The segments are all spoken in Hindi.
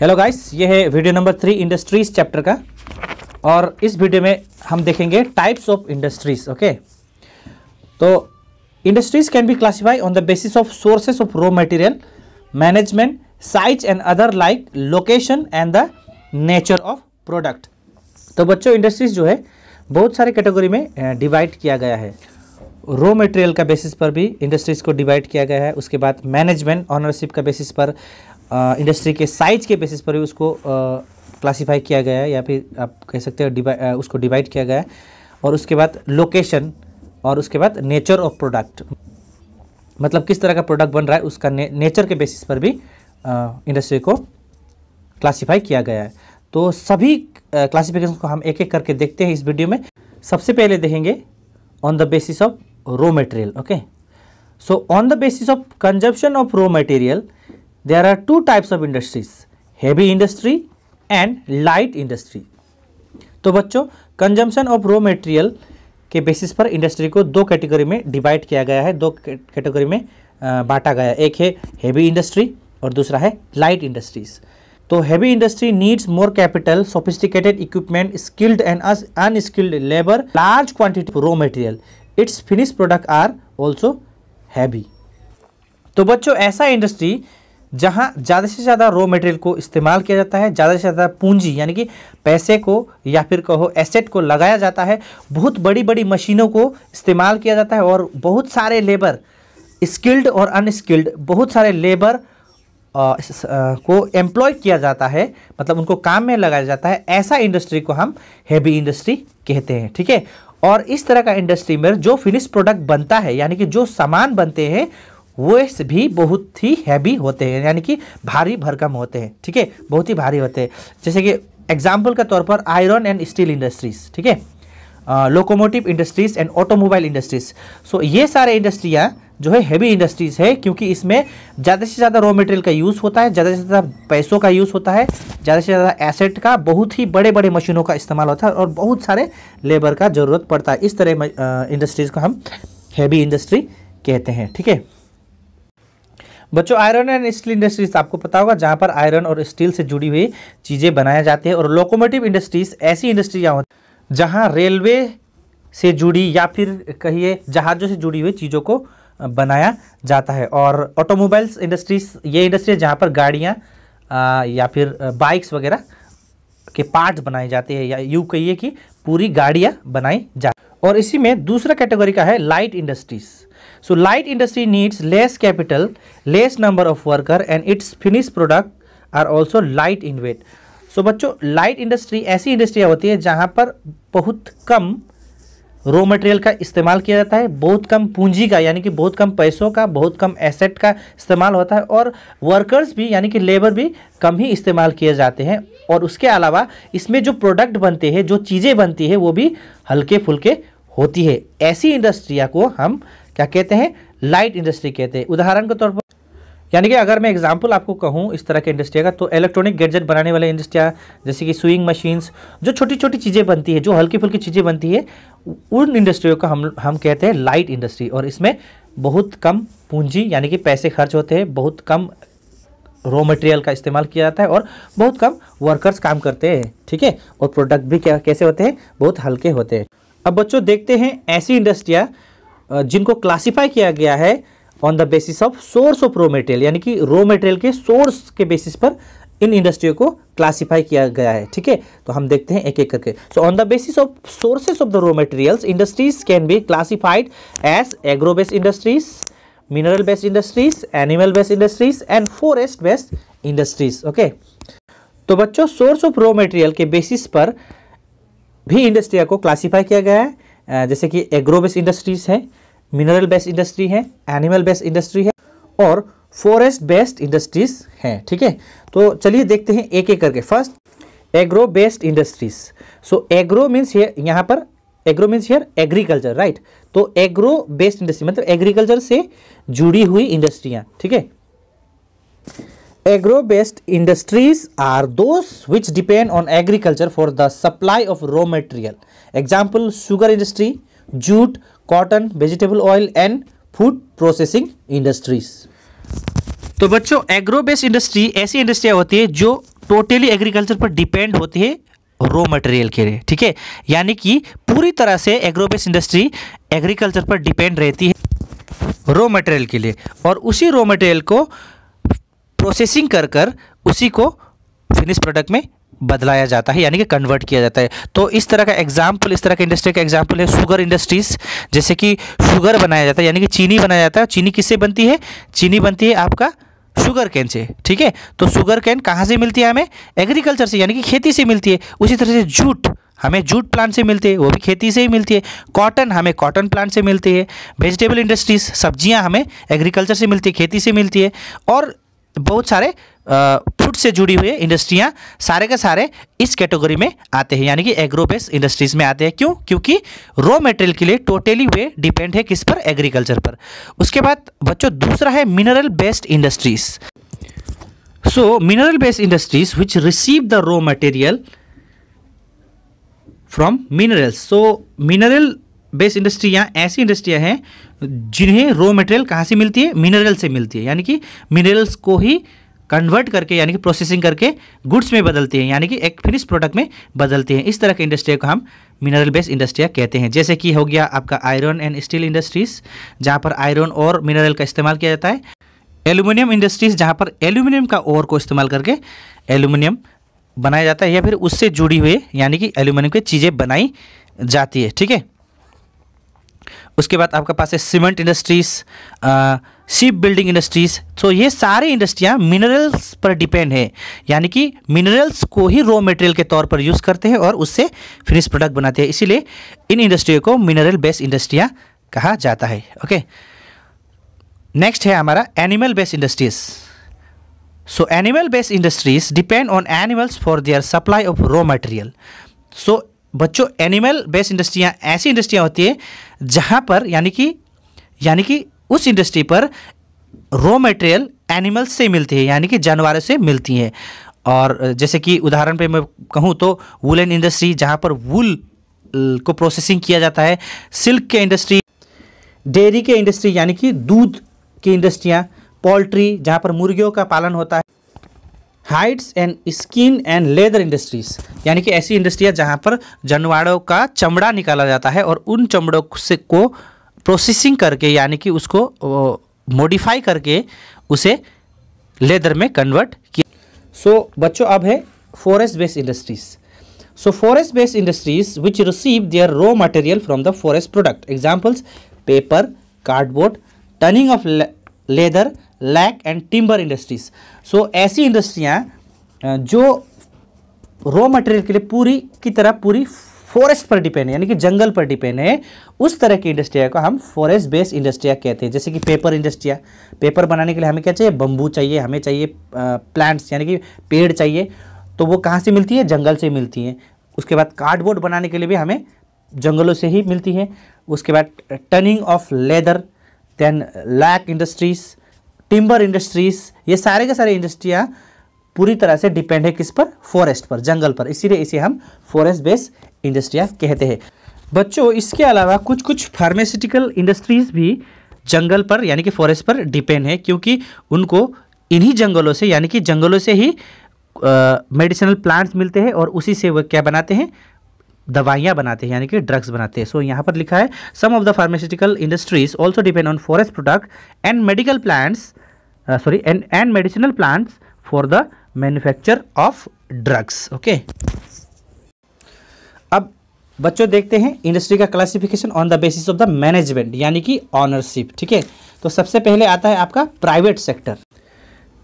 हेलो गाइस ये है video number three industries chapter का और इस वीडियो में हम देखेंगे टाइप्स ऑफ इंडस्ट्रीज ओके तो industries can be classify on the basis of sources of raw material management size and other like location and the nature of product तो बच्चों इंडस्ट्रीज जो है बहुत सारे कैटेगरी में डिवाइड किया गया है रॉ मटेरियल का बेसिस पर भी इंडस्ट्रीज़ को डिवाइड किया गया है उसके बाद मैनेजमेंट ऑनरशिप का बेसिस पर इंडस्ट्री के साइज के बेसिस पर भी उसको क्लासीफाई किया गया है या फिर आप कह सकते हैं डिवाइ उसको डिवाइड किया गया है और उसके बाद लोकेशन और उसके बाद नेचर ऑफ प्रोडक्ट मतलब किस तरह का प्रोडक्ट बन रहा है उसका ने, नेचर के बेसिस पर भी इंडस्ट्री को क्लासीफाई किया गया है तो सभी क्लासिफिकेशन को हम एक एक करके देखते हैं इस वीडियो में सबसे पहले देखेंगे on the basis of raw material okay so on the basis of consumption of raw material there are two types of industries heavy industry and light industry तो बच्चों कंजम्पशन ऑफ रॉ मेटेरियल के बेसिस पर इंडस्ट्री को दो कैटेगरी में डिवाइड किया गया है दो कैटेगरी में बांटा गया एक है हेवी इंडस्ट्री और दूसरा है लाइट इंडस्ट्रीज तो heavy industry needs more capital sophisticated equipment skilled and unskilled labour large quantity raw material its finish product are also heavy तो बच्चों ऐसा इंडस्ट्री जहाँ ज़्यादा से ज़्यादा रॉ मटेरियल को इस्तेमाल किया जाता है ज़्यादा से ज़्यादा पूंजी यानी कि पैसे को या फिर कहो एसेट को लगाया जाता है बहुत बड़ी बड़ी मशीनों को इस्तेमाल किया जाता है और बहुत सारे लेबर स्किल्ड और अनस्किल्ड बहुत सारे लेबर आ, इस, आ, को एम्प्लॉय किया जाता है मतलब उनको काम में लगाया जाता है ऐसा इंडस्ट्री को हम हैवी इंडस्ट्री कहते हैं ठीक है ठीके? और इस तरह का इंडस्ट्री में जो फिनिश प्रोडक्ट बनता है यानी कि जो सामान बनते हैं वेट्स भी बहुत ही हैवी होते हैं यानी कि भारी भरकम होते हैं ठीक है बहुत ही भारी होते हैं जैसे कि एग्जाम्पल के तौर पर आयरन एंड स्टील इंडस्ट्रीज ठीक है locomotive industries and automobile industries so ये सारे इंडस्ट्रियाँ जो है हैवी इंडस्ट्रीज है क्योंकि इसमें ज़्यादा से ज़्यादा रॉ मटेरियल का यूज़ होता है ज़्यादा से ज़्यादा पैसों का यूज़ होता है ज़्यादा से ज़्यादा एसेट का बहुत ही बड़े बड़े मशीनों का इस्तेमाल होता है और बहुत सारे लेबर का ज़रूरत पड़ता है इस तरह इंडस्ट्रीज़ को हम हैवी इंडस्ट्री कहते हैं ठीक है बच्चों आयरन एंड स्टील इंडस्ट्रीज आपको पता होगा जहाँ पर आयरन और स्टील से जुड़ी हुई चीज़ें बनाया जाती है और लोकोमोटिव इंडस्ट्रीज ऐसी इंडस्ट्रियाँ होती जहां रेलवे से जुड़ी या फिर कहिए जहाज़ों से जुड़ी हुई चीज़ों को बनाया जाता है और ऑटोमोबाइल्स इंडस्ट्रीज ये इंडस्ट्री है जहाँ पर गाड़ियाँ या फिर बाइक्स वगैरह के पार्ट्स बनाए जाते हैं या यू कहिए कि पूरी गाड़ियाँ बनाई जाती और इसी में दूसरा कैटेगरी का है light industries so light industry needs less capital less number of worker and its finished product are also light in weight so बच्चों light industry ऐसी इंडस्ट्री होती है जहाँ पर बहुत कम रॉ मटेरियल का इस्तेमाल किया जाता है बहुत कम पूंजी का यानी कि बहुत कम पैसों का बहुत कम एसेट का इस्तेमाल होता है और वर्कर्स भी यानी कि लेबर भी कम ही इस्तेमाल किए जाते हैं और उसके अलावा इसमें जो प्रोडक्ट बनते हैं जो चीज़ें बनती है वो भी हल्के फुल्के होती है ऐसी इंडस्ट्रिया को हम क्या कहते हैं लाइट इंडस्ट्री कहते हैं उदाहरण के तौर पर यानी कि अगर मैं एग्जांपल आपको कहूँ इस तरह के इंडस्ट्री का तो इलेक्ट्रॉनिक गैजेट बनाने वाले इंडस्ट्रिया जैसे कि सुइंग मशीन्स जो छोटी छोटी चीज़ें बनती है जो हल्की फुल्की चीज़ें बनती है उन इंडस्ट्रियों का हम हम कहते हैं लाइट इंडस्ट्री और इसमें बहुत कम पूंजी यानी कि पैसे खर्च होते हैं बहुत कम रॉ मटेरियल का इस्तेमाल किया जाता है और बहुत कम वर्कर्स काम करते हैं ठीक है और प्रोडक्ट भी क्या कैसे होते हैं बहुत हल्के होते हैं अब बच्चों देखते हैं ऐसी इंडस्ट्रिया जिनको क्लासीफाई किया गया है on the basis of source of raw material यानी कि रो मेटेरियल के सोर्स के बेसिस पर इन इंडस्ट्रियों को क्लासिफाई किया गया है ठीक है तो हम देखते हैं एक एक करके so on the basis of sources of the raw materials industries can be classified as agro based industries mineral based industries animal based industries and forest based industries okay तो बच्चों सोर्स ऑफ रो मेटेरियल के बेसिस पर भी इंडस्ट्रिया को क्लासीफाई किया गया है जैसे कि एग्रो बेस्ड इंडस्ट्रीज है मिनरल बेस्ड इंडस्ट्री है एनिमल बेस्ड इंडस्ट्री है और फॉरेस्ट बेस्ड इंडस्ट्रीज हैं ठीक है थीके? तो चलिए देखते हैं एक एक करके first agro based industries so agro means यहाँ पर agro means here agriculture right तो एग्रो बेस्ड इंडस्ट्री मतलब एग्रीकल्चर से जुड़ी हुई इंडस्ट्रियाँ ठीक है agro based industries are those which depend on agriculture for the supply of raw material example sugar industry jute cotton vegetable oil and food processing industries तो बच्चों एग्रो बेस्ड इंडस्ट्री ऐसी इंडस्ट्रियाँ होती है जो टोटली एग्रीकल्चर पर डिपेंड होती है रॉ मटेरियल के लिए ठीक है यानी कि पूरी तरह से एग्रोबेस इंडस्ट्री एग्रीकल्चर पर डिपेंड रहती है रॉ मटेरियल के लिए और उसी रॉ मटेरियल को प्रोसेसिंग कर कर उसी को फिनिश प्रोडक्ट में बदलाया जाता है यानी कि कन्वर्ट किया जाता है तो इस तरह का एग्जाम्पल इस तरह के इंडस्ट्री का एग्जाम्पल है शुगर इंडस्ट्रीज जैसे कि शुगर बनाया जाता है यानी कि चीनी बनाया जाता है चीनी किससे बनती है चीनी बनती है आपका शुगर कैन से ठीक है तो शुगर कैन कहाँ से मिलती है हमें एग्रीकल्चर से यानी कि खेती से मिलती है उसी तरह से जूट हमें जूट प्लांट से मिलती है वो भी खेती से ही मिलती है कॉटन हमें कॉटन प्लांट से मिलती है वेजिटेबल इंडस्ट्रीज सब्जियां हमें एग्रीकल्चर से मिलती है खेती से मिलती है और बहुत सारे फूड से जुड़ी हुई इंडस्ट्रियाँ सारे के सारे इस कैटेगरी में आते हैं यानी कि एग्रो बेस्ड इंडस्ट्रीज में आते हैं क्यों क्योंकि रॉ मटेरियल के लिए टोटली वे डिपेंड है किस पर एग्रीकल्चर पर उसके बाद बच्चों दूसरा है mineral based industries so mineral based industries which receive the raw material from minerals so mineral based इंडस्ट्रियाँ ऐसी इंडस्ट्रियाँ हैं जिन्हें रॉ मटेरियल कहाँ से मिलती है मिनरल से मिलती है यानी कि मिनरल्स को ही कन्वर्ट करके यानी कि प्रोसेसिंग करके गुड्स में बदलते हैं यानी कि एक फिनिश प्रोडक्ट में बदलते हैं इस तरह के इंडस्ट्री को हम मिनरल बेस्ड इंडस्ट्रिया कहते हैं जैसे कि हो गया आपका आयरन एंड स्टील इंडस्ट्रीज जहाँ पर आयरन और मिनरल का इस्तेमाल किया जाता है एल्यूमिनियम इंडस्ट्रीज जहाँ पर एल्यूमिनियम का ओर को इस्तेमाल करके एल्यूमिनियम बनाया जाता है या फिर उससे जुड़ी हुई यानी कि एल्यूमिनियम की चीज़ें बनाई जाती है ठीक है उसके बाद आपके पास है cement industries ship building industries तो ये सारे इंडस्ट्रियाँ मिनरल्स पर डिपेंड है यानी कि मिनरल्स को ही रॉ मटेरियल के तौर पर यूज़ करते हैं और उससे फिनिश प्रोडक्ट बनाते हैं इसीलिए इन इंडस्ट्रियों को मिनरल बेस्ड इंडस्ट्रियाँ कहा जाता है ओके नेक्स्ट है हमारा animal based industries so animal based industries depend on animals for their supply of raw material so बच्चों एनिमल बेस्ड इंडस्ट्रियाँ ऐसी इंडस्ट्रियाँ होती है जहाँ पर यानी कि यानी कि उस इंडस्ट्री पर रॉ मटेरियल एनिमल से मिलती है यानी कि जानवरों से मिलती है और जैसे कि उदाहरण पे मैं कहूँ तो वुलन इंडस्ट्री जहाँ पर वुल को प्रोसेसिंग किया जाता है सिल्क के इंडस्ट्री डेयरी के इंडस्ट्री यानी कि दूध की इंडस्ट्रियाँ पोल्ट्री जहाँ पर मुर्गियों का पालन होता है hides and skin and leather industries यानी कि ऐसी इंडस्ट्रियाँ जहाँ पर जानवरों का चमड़ा निकाला जाता है और उन चमड़ों से को प्रोसेसिंग करके यानी कि उसको मॉडिफाई करके उसे लेदर में कन्वर्ट किया सो so, बच्चों अब है forest based industries so forest based industries which receive their raw material from the forest product examples paper cardboard turning of leather lac and timber industries so ऐसी इंडस्ट्रियाँ जो रॉ मटेरियल के लिए पूरी की तरह पूरी फॉरेस्ट पर डिपेंड है यानी कि जंगल पर डिपेंड है उस तरह की इंडस्ट्रिया को हम फॉरेस्ट बेस्ड इंडस्ट्रिया कहते हैं जैसे कि पेपर इंडस्ट्रिया पेपर बनाने के लिए हमें क्या चाहिए बम्बू चाहिए हमें चाहिए प्लांट्स यानी कि पेड़ चाहिए तो वो कहाँ से मिलती है जंगल से मिलती हैं उसके बाद कार्डबोर्ड बनाने के लिए भी हमें जंगलों से ही मिलती हैं उसके बाद turning of leather then lac industries timber industries ये सारे के सारे इंडस्ट्रियाँ पूरी तरह से डिपेंड है किस पर फॉरेस्ट पर जंगल पर इसीलिए इसे हम फॉरेस्ट बेस्ड इंडस्ट्रियाँ कहते हैं बच्चों इसके अलावा कुछ कुछ फार्मास्यूटिकल इंडस्ट्रीज़ भी जंगल पर यानी कि फॉरेस्ट पर डिपेंड है क्योंकि उनको इन्हीं जंगलों से यानी कि जंगलों से ही मेडिसिनल प्लांट्स मिलते हैं और उसी से वो क्या बनाते हैं दवाइयाँ बनाते हैं यानी कि ड्रग्स बनाते हैं सो so, यहाँ पर लिखा है some of the pharmaceutical industries also depend on forest product and medical plants sorry and and medicinal plants for the manufacture of drugs okay अब बच्चों देखते हैं इंडस्ट्री का classification on the basis of the management यानी कि ऑनरशिप ठीक है तो सबसे पहले आता है आपका private sector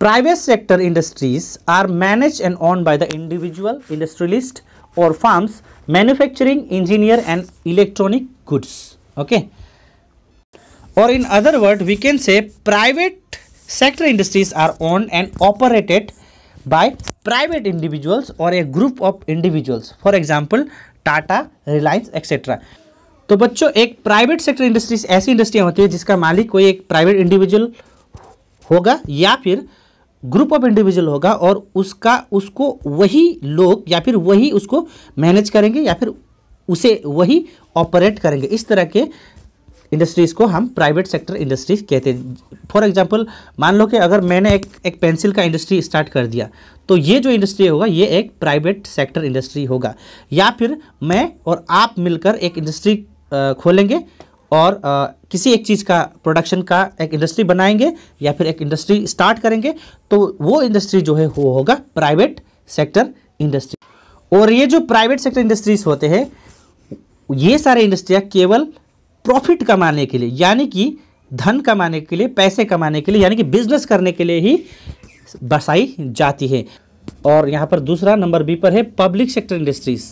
Private sector industries are managed and owned by the individual industrialist or firms manufacturing engineer and electronic goods okay or in other word we can say private sector industries are owned and operated by private individuals or a group of individuals for example tata reliance etc तो बच्चों एक प्राइवेट सेक्टर इंडस्ट्रीज ऐसी इंडस्ट्रियां होती है जिसका मालिक कोई एक प्राइवेट इंडिविजुअल होगा या फिर ग्रुप ऑफ इंडिविजुअल होगा और उसका उसको वही लोग या फिर वही उसको मैनेज करेंगे या फिर उसे वही ऑपरेट करेंगे इस तरह के इंडस्ट्रीज़ को हम प्राइवेट सेक्टर इंडस्ट्रीज कहते हैं फॉर एग्जांपल मान लो कि अगर मैंने एक एक पेंसिल का इंडस्ट्री स्टार्ट कर दिया तो ये जो इंडस्ट्री होगा ये एक प्राइवेट सेक्टर इंडस्ट्री होगा या फिर मैं और आप मिलकर एक इंडस्ट्री खोलेंगे और आ, किसी एक चीज़ का प्रोडक्शन का एक इंडस्ट्री बनाएंगे या फिर एक इंडस्ट्री स्टार्ट करेंगे तो वो इंडस्ट्री जो है वो होगा प्राइवेट सेक्टर इंडस्ट्री और ये जो प्राइवेट सेक्टर इंडस्ट्रीज होते हैं ये सारे इंडस्ट्रियाँ केवल प्रॉफिट कमाने के लिए यानी कि धन कमाने के लिए पैसे कमाने के लिए यानी कि बिजनेस करने के लिए ही बसाई जाती है और यहाँ पर दूसरा नंबर बी पर है public sector industries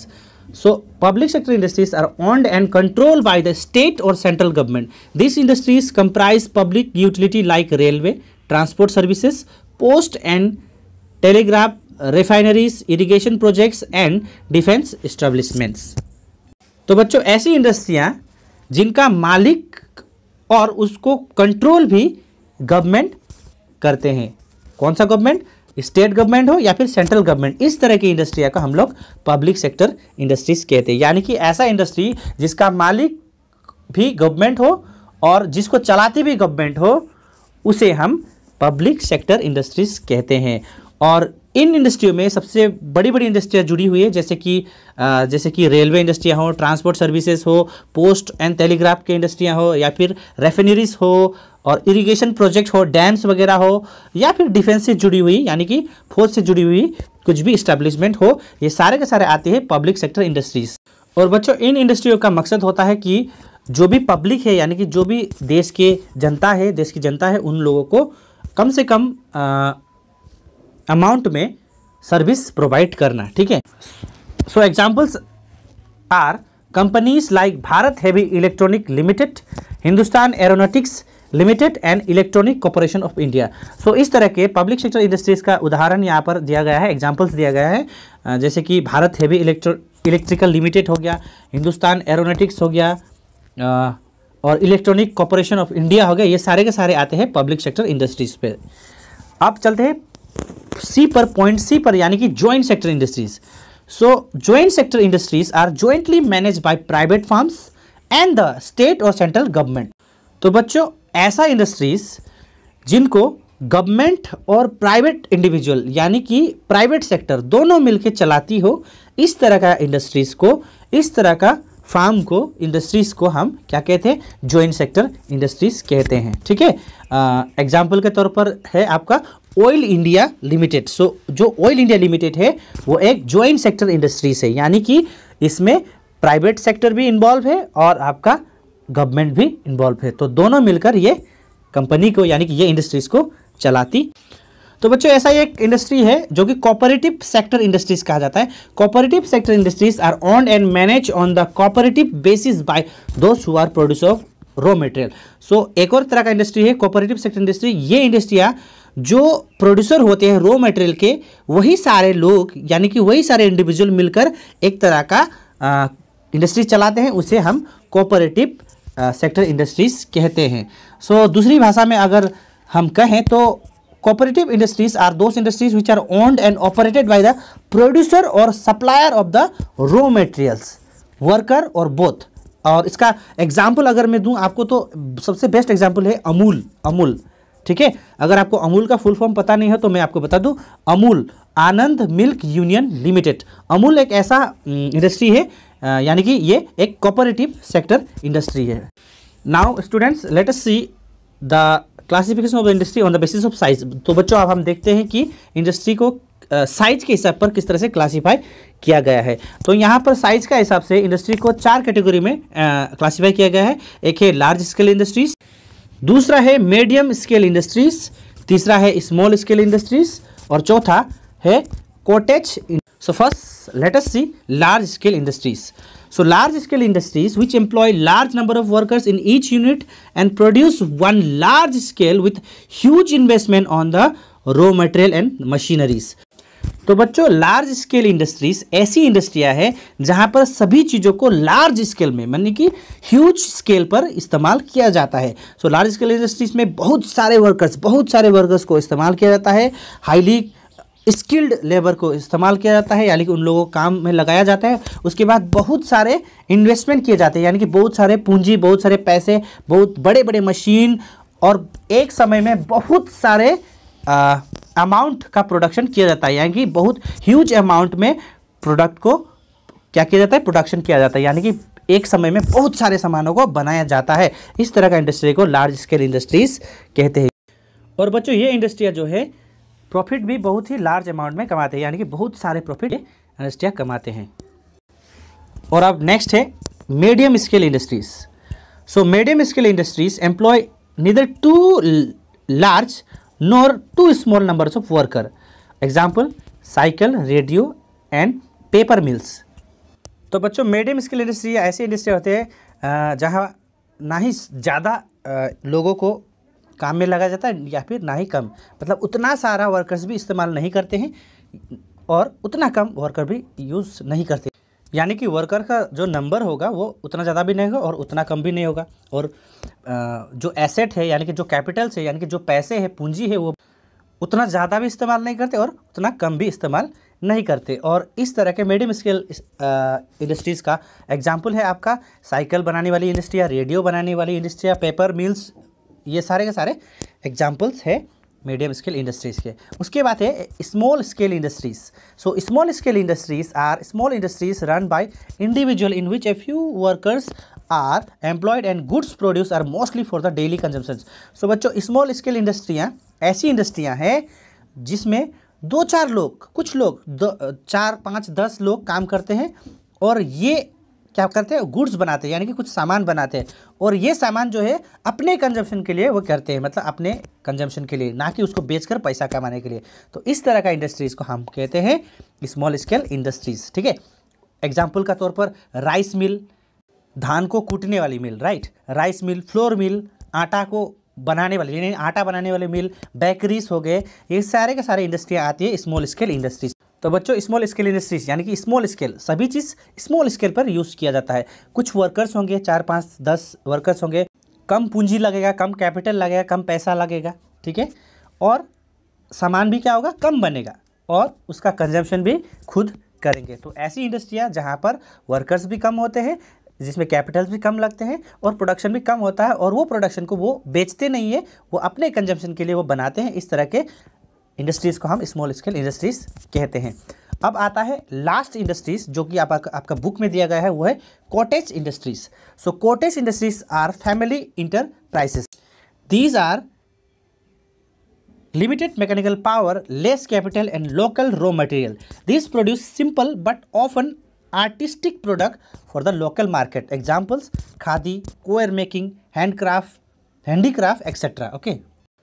So public sector industries are owned and controlled by the state or central government. These industries comprise public utility like railway, transport services, post and telegraph, refineries, irrigation projects and defense establishments. तो बच्चों ऐसी इंडस्ट्रियाँ जिनका मालिक और उसको कंट्रोल भी गवर्नमेंट करते हैं कौन सा गवर्नमेंट स्टेट गवर्नमेंट हो या फिर सेंट्रल गवर्नमेंट इस तरह की इंडस्ट्रिया का हम लोग पब्लिक सेक्टर इंडस्ट्रीज कहते हैं यानी कि ऐसा इंडस्ट्री जिसका मालिक भी गवर्नमेंट हो और जिसको चलाती भी गवर्नमेंट हो उसे हम पब्लिक सेक्टर इंडस्ट्रीज कहते हैं और इन इंडस्ट्रियों में सबसे बड़ी बड़ी इंडस्ट्रियाँ जुड़ी हुई है जैसे कि जैसे कि रेलवे इंडस्ट्रियाँ हो ट्रांसपोर्ट सर्विसेज हो पोस्ट एंड टेलीग्राफ के इंडस्ट्रियाँ हो या फिर रेफिनरीज हो और इरिगेशन प्रोजेक्ट हो डैम्स वगैरह हो या फिर डिफेंस से जुड़ी हुई यानी कि फौज से जुड़ी हुई कुछ भी इस्टेब्लिशमेंट हो ये सारे के सारे आते हैं पब्लिक सेक्टर इंडस्ट्रीज और बच्चों इन इंडस्ट्रियों का मकसद होता है कि जो भी पब्लिक है यानी कि जो भी देश के जनता है देश की जनता है उन लोगों को कम से कम अमाउंट में सर्विस प्रोवाइड करना ठीक है so examples are companies like Bharat heavy electronic limited Hindustan aeronautics limited and electronic corporation of India so इस तरह के पब्लिक सेक्टर इंडस्ट्रीज़ का उदाहरण यहाँ पर दिया गया है एग्जाम्पल्स दिया गया है जैसे कि Bharat heavy electro electrical limited हो गया हिंदुस्तान एरोनेटिक्स हो गया आ, और इलेक्ट्रॉनिक कॉरपोरेशन ऑफ इंडिया हो गया ये सारे के सारे आते हैं पब्लिक सेक्टर इंडस्ट्रीज़ पे आप चलते हैं सी पर पॉइंट सी पर यानी कि joint sector industries so joint sector industries are jointly managed by private farms and the state और सेंट्रल गवर्नमेंट तो बच्चों ऐसा इंडस्ट्रीज़ जिनको गवर्नमेंट और प्राइवेट इंडिविजुअल यानी कि प्राइवेट सेक्टर दोनों मिलकर चलाती हो इस तरह का इंडस्ट्रीज़ को इस तरह का फार्म को इंडस्ट्रीज़ को हम क्या कहते हैं ज्वाइंट सेक्टर इंडस्ट्रीज़ कहते हैं ठीक है एग्जाम्पल के तौर पर है आपका ऑयल इंडिया लिमिटेड सो जो ऑयल इंडिया लिमिटेड है वो एक ज्वाइंट सेक्टर इंडस्ट्रीज है यानी कि इसमें प्राइवेट सेक्टर भी इन्वॉल्व है और आपका गवर्नमेंट भी इन्वॉल्व है तो दोनों मिलकर ये कंपनी को यानी कि ये इंडस्ट्रीज़ को चलाती तो बच्चों ऐसा एक इंडस्ट्री है जो कि कॉपरेटिव सेक्टर इंडस्ट्रीज कहा जाता है cooperative sector industries are on and manage on the cooperative basis by those are produce of raw material so एक और तरह का इंडस्ट्री है कॉपरेटिव सेक्टर इंडस्ट्री ये इंडस्ट्रिया जो प्रोड्यूसर होते हैं रॉ मटेरियल के वही सारे लोग यानी कि वही सारे इंडिविजुअल मिलकर एक तरह का इंडस्ट्री चलाते हैं उसे हम कॉपरेटिव सेक्टर इंडस्ट्रीज़ कहते हैं सो so, दूसरी भाषा में अगर हम कहें तो cooperative industries are those industries which are owned and operated by the producer और supplier of the raw materials worker और बोथ और इसका एग्जाम्पल अगर मैं दूं आपको तो सबसे बेस्ट एग्जाम्पल है अमूल अमूल ठीक है अगर आपको अमूल का फुल फॉर्म पता नहीं है तो मैं आपको बता दूं Amul Anand milk union limited Amul एक ऐसा इंडस्ट्री है यानी कि ये एक कॉपरेटिव सेक्टर इंडस्ट्री है now students let us see the classification of industry on the basis of size तो बच्चों अब हम देखते हैं कि इंडस्ट्री को साइज uh, के हिसाब पर किस तरह से क्लासीफाई किया गया है तो यहाँ पर साइज का हिसाब से इंडस्ट्री को चार कैटेगरी में क्लासीफाई uh, किया गया है एक है लार्ज स्केल इंडस्ट्रीज दूसरा है मीडियम स्केल इंडस्ट्रीज तीसरा है स्मॉल स्केल इंडस्ट्रीज और चौथा है cottage so first let us see large scale industries so large scale industries which employ large number of workers in each unit and produce one large scale with huge investment on the raw material and machineries तो बच्चों लार्ज स्केल इंडस्ट्रीज ऐसी इंडस्ट्रिया है जहां पर सभी चीज़ों को लार्ज स्केल में यानी कि ह्यूज स्केल पर इस्तेमाल किया जाता है सो लार्ज स्केल इंडस्ट्रीज में बहुत सारे वर्कर्स बहुत सारे वर्कर्स को इस्तेमाल किया जाता है हाईली स्किल्ड लेबर को इस्तेमाल किया जाता है यानी कि उन लोगों को काम में लगाया जाता है उसके बाद बहुत सारे इन्वेस्टमेंट किए जाते हैं यानी कि बहुत सारे पूंजी बहुत सारे पैसे बहुत बड़े बड़े मशीन और एक समय में बहुत सारे अमाउंट का प्रोडक्शन किया जाता है यानी कि बहुत ह्यूज अमाउंट में प्रोडक्ट को क्या किया जाता है प्रोडक्शन किया जाता है यानी कि एक समय में बहुत सारे सामानों को बनाया जाता है इस तरह का इंडस्ट्री को लार्ज स्केल इंडस्ट्रीज कहते हैं और बच्चों ये इंडस्ट्रियाँ जो है प्रॉफिट भी बहुत ही लार्ज अमाउंट में कमाते हैं यानी कि बहुत सारे प्रॉफिट अनस्टिया कमाते हैं और अब नेक्स्ट है medium scale industries so medium scale industries employ neither too large nor too small number of worker example cycle radio and paper mills तो बच्चों मीडियम स्केल इंडस्ट्री ऐसी इंडस्ट्री होते हैं जहाँ ना ही ज़्यादा लोगों को काम में लगाया जाता है या फिर ना ही कम मतलब उतना सारा वर्कर्स भी इस्तेमाल नहीं करते हैं और उतना कम वर्कर भी यूज़ नहीं करते यानी कि वर्कर का जो नंबर होगा वो उतना ज़्यादा भी नहीं होगा और उतना कम भी नहीं होगा और जो एसेट है यानी कि जो कैपिटल्स है यानी कि जो पैसे है पूंजी है वो उतना ज़्यादा भी इस्तेमाल नहीं करते और उतना कम भी इस्तेमाल नहीं करते और इस तरह के मीडियम स्केल इंडस्ट्रीज़ का एग्जाम्पल है आपका साइकिल बनाने वाली इंडस्ट्री या रेडियो बनाने वाली इंडस्ट्री या पेपर मिल्स ये सारे के सारे एग्जाम्पल्स है मीडियम स्केल इंडस्ट्रीज़ के उसके बाद है small scale industries so small scale industries are small industries run by individual in which a few workers are employed and goods produce are mostly for the daily consumption so बच्चों स्मॉल स्केल इंडस्ट्रियाँ ऐसी इंडस्ट्रियाँ हैं जिसमें दो चार लोग कुछ लोग दो चार पाँच दस लोग काम करते हैं और ये क्या करते हैं गुड्स बनाते हैं यानी कि कुछ सामान बनाते हैं और ये सामान जो है अपने कंजम्पशन के लिए वो करते हैं मतलब अपने कंजम्पशन के लिए ना कि उसको बेचकर पैसा कमाने के लिए तो इस तरह का इंडस्ट्रीज़ को हम कहते हैं स्मॉल स्केल इंडस्ट्रीज़ ठीक है एग्जाम्पल का तौर पर राइस मिल धान को कूटने वाली mill right rice mill flour mill आटा को बनाने वाले यानी आटा बनाने वाले मिल बेकरीज हो गए ये सारे के सारे इंडस्ट्रियाँ आती है स्मॉल स्केल इंडस्ट्रीज तो बच्चों स्मॉल स्केल इंडस्ट्रीज यानी कि स्मॉल स्केल सभी चीज़ स्मॉल स्केल पर यूज़ किया जाता है कुछ वर्कर्स होंगे चार पाँच दस वर्कर्स होंगे कम पूंजी लगेगा कम कैपिटल लगेगा कम पैसा लगेगा ठीक है और सामान भी क्या होगा कम बनेगा और उसका कंजम्पशन भी खुद करेंगे तो ऐसी इंडस्ट्रियाँ जहाँ पर वर्कर्स भी कम होते हैं जिसमें कैपिटल्स भी कम लगते हैं और प्रोडक्शन भी कम होता है और वो प्रोडक्शन को वो बेचते नहीं है वो अपने कंजम्पशन के लिए वो बनाते हैं इस तरह के इंडस्ट्रीज को हम स्मॉल स्केल इंडस्ट्रीज कहते हैं अब आता है लास्ट इंडस्ट्रीज जो कि आप, आपका बुक में दिया गया है वो है cottage industries so cottage industries are family enterprises these are limited mechanical power less capital and local raw material this produce simple but often artistic product for the local market examples khadi coir making handcraft handicraft etcetera okay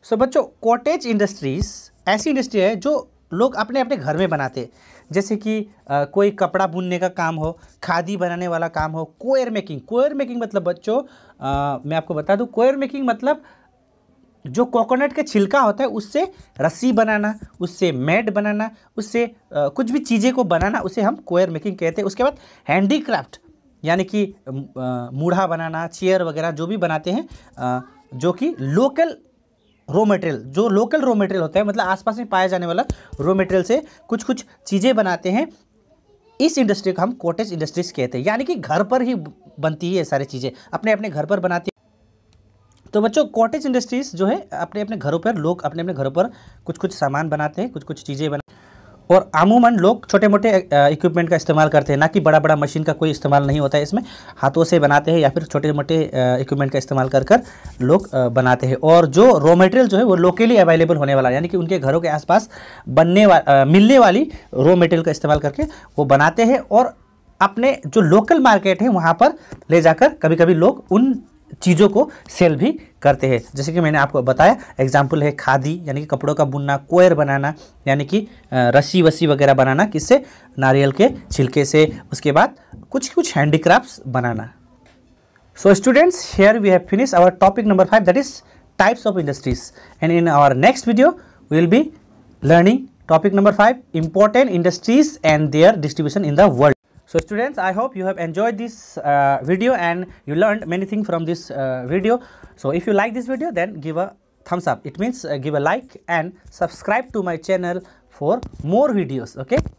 so बच्चों कॉटेज इंडस्ट्रीज ऐसी इंडस्ट्री है जो लोग अपने अपने घर में बनाते जैसे कि आ, कोई कपड़ा बुनने का काम हो खादी बनाने वाला काम हो कोयर मेकिंग कोयर मेकिंग मतलब बच्चों मैं आपको बता दूं कोयर मेकिंग मतलब जो कोकोनट का छिलका होता है उससे रस्सी बनाना उससे मैट बनाना उससे आ, कुछ भी चीज़ें को बनाना उसे हम कोयर मेकिंग कहते हैं उसके बाद हैंडीक्राफ्ट यानी कि मूढ़ा बनाना चेयर वगैरह जो भी बनाते हैं जो कि लोकल रो मटेरियल जो लोकल रो मटेरियल होता है मतलब आसपास में पाया जाने वाला रो मटेरियल से कुछ कुछ चीज़ें बनाते हैं इस इंडस्ट्री को हम कॉटेज इंडस्ट्रीज कहते हैं यानी कि घर पर ही बनती है ये सारी चीज़ें अपने अपने घर पर बनाती तो बच्चों कॉटेज इंडस्ट्रीज जो है अपने अपने घरों पर लोग अपने अपने घरों पर कुछ कुछ सामान बनाते हैं कुछ कुछ चीज़ें बनाते और अमूमन लोग छोटे मोटे इक्विपमेंट का इस्तेमाल करते हैं ना कि बड़ा बड़ा मशीन का कोई इस्तेमाल नहीं होता है इसमें हाथों से बनाते हैं या फिर छोटे मोटे इक्विपमेंट का इस्तेमाल कर कर लोग बनाते हैं और जो रॉ मटेरियल जो है वो लोकली अवेलेबल होने वाला यानी कि उनके घरों के आसपास बनने वा मिलने वाली रॉ मटेरियल का इस्तेमाल करके वो बनाते हैं और अपने जो लोकल मार्केट है वहाँ पर ले जाकर कभी कभी लोग उन चीज़ों को सेल भी करते हैं जैसे कि मैंने आपको बताया एग्जाम्पल है खादी यानी कि कपड़ों का बुनना कोयर बनाना यानी कि रस्सी वस्सी वगैरह बनाना किससे नारियल के छिलके से उसके बाद कुछ कुछ हैंडीक्राफ्ट बनाना so students here we have finish our topic number five that is types of industries and in our next video will be learning topic number five important industries and their distribution in the world so students i hope you have enjoyed this uh, video and you learned many things from this uh, video so if you like this video then give a thumbs up it means uh, give a like and subscribe to my channel for more videos okay